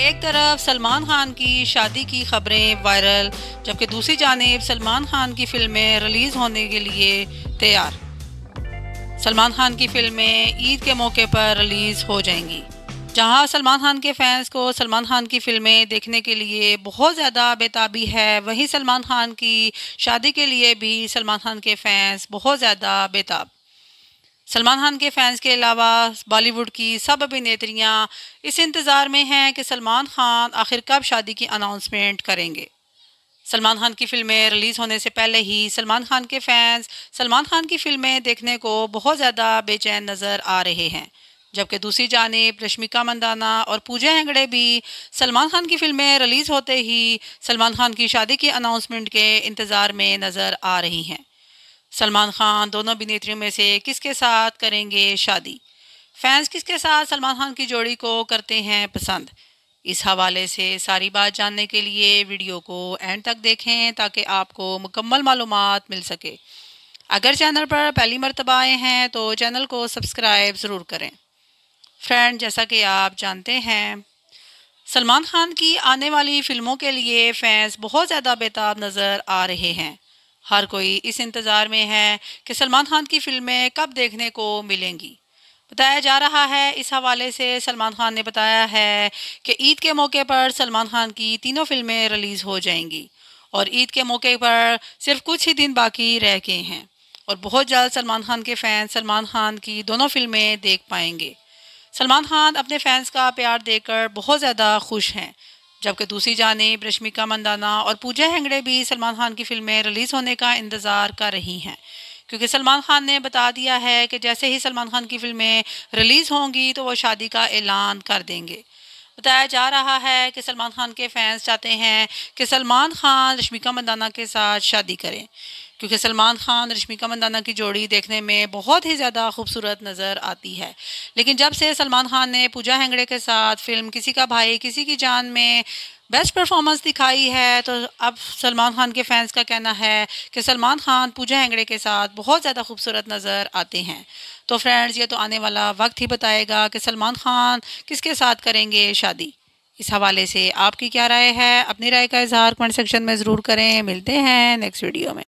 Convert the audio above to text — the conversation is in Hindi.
एक तरफ सलमान खान की शादी की खबरें वायरल जबकि दूसरी जानब सलमान खान की फिल्में रिलीज़ होने के लिए तैयार सलमान खान की फिल्में ईद के मौके पर रिलीज़ हो जाएंगी जहां सलमान खान के फैंस को सलमान खान की फिल्में देखने के लिए बहुत ज़्यादा बेताबी है वहीं सलमान खान की शादी के लिए भी सलमान खान के फैंस बहुत ज़्यादा बेताब सलमान खान के फैंस के अलावा बॉलीवुड की सब अभिनेत्रियां इस इंतज़ार में हैं कि सलमान खान आखिर कब शादी की अनाउंसमेंट करेंगे सलमान खान की फिल्में रिलीज़ होने से पहले ही सलमान खान के फैंस सलमान खान की फिल्में देखने को बहुत ज़्यादा बेचैन नज़र आ रहे हैं जबकि दूसरी जानब रश्मिका मंदाना और पूजा हेंगड़े भी सलमान खान की फिल्में रिलीज़ होते ही सलमान खान की शादी की अनाउंसमेंट के इंतज़ार में नज़र आ रही हैं सलमान खान दोनों अभिनेत्रियों में से किसके साथ करेंगे शादी फैंस किसके साथ सलमान खान की जोड़ी को करते हैं पसंद इस हवाले से सारी बात जानने के लिए वीडियो को एंड तक देखें ताकि आपको मुकम्मल मालूम मिल सके अगर चैनल पर पहली मरतबा आए हैं तो चैनल को सब्सक्राइब ज़रूर करें फ्रेंड जैसा कि आप जानते हैं सलमान खान की आने वाली फ़िल्मों के लिए फैंस बहुत ज़्यादा बेताब नज़र आ रहे हैं हर कोई इस इंतज़ार में है कि सलमान खान की फिल्में कब देखने को मिलेंगी बताया जा रहा है इस हवाले से सलमान खान ने बताया है कि ईद के मौके पर सलमान खान की तीनों फिल्में रिलीज़ हो जाएंगी और ईद के मौके पर सिर्फ कुछ ही दिन बाकी रह गए हैं और बहुत जल्द सलमान खान के फैंस सलमान खान की दोनों फिल्में देख पाएंगे सलमान खान अपने फैंस का प्यार देकर बहुत ज़्यादा खुश हैं जबकि दूसरी जानब रश्मिका मंदाना और पूजा हेंगड़े भी सलमान खान की फिल्में रिलीज़ होने का इंतज़ार कर रही हैं क्योंकि सलमान खान ने बता दिया है कि जैसे ही सलमान खान की फिल्में रिलीज़ होंगी तो वो शादी का ऐलान कर देंगे बताया जा रहा है कि सलमान खान के फैंस चाहते हैं कि सलमान खान रश्मिका मंदाना के साथ शादी करें क्योंकि सलमान खान रश्मिका मंदाना की जोड़ी देखने में बहुत ही ज़्यादा खूबसूरत नज़र आती है लेकिन जब से सलमान खान ने पूजा हेंगड़े के साथ फिल्म किसी का भाई किसी की जान में बेस्ट परफॉर्मेंस दिखाई है तो अब सलमान खान के फैंस का कहना है कि सलमान खान पूजा हेंगड़े के साथ बहुत ज़्यादा खूबसूरत नज़र आते हैं तो फ्रेंड्स ये तो आने वाला वक्त ही बताएगा कि सलमान खान किसके साथ करेंगे शादी इस हवाले से आपकी क्या राय है अपनी राय का इजहार कमेंट सेक्शन में ज़रूर करें मिलते हैं नेक्स्ट वीडियो में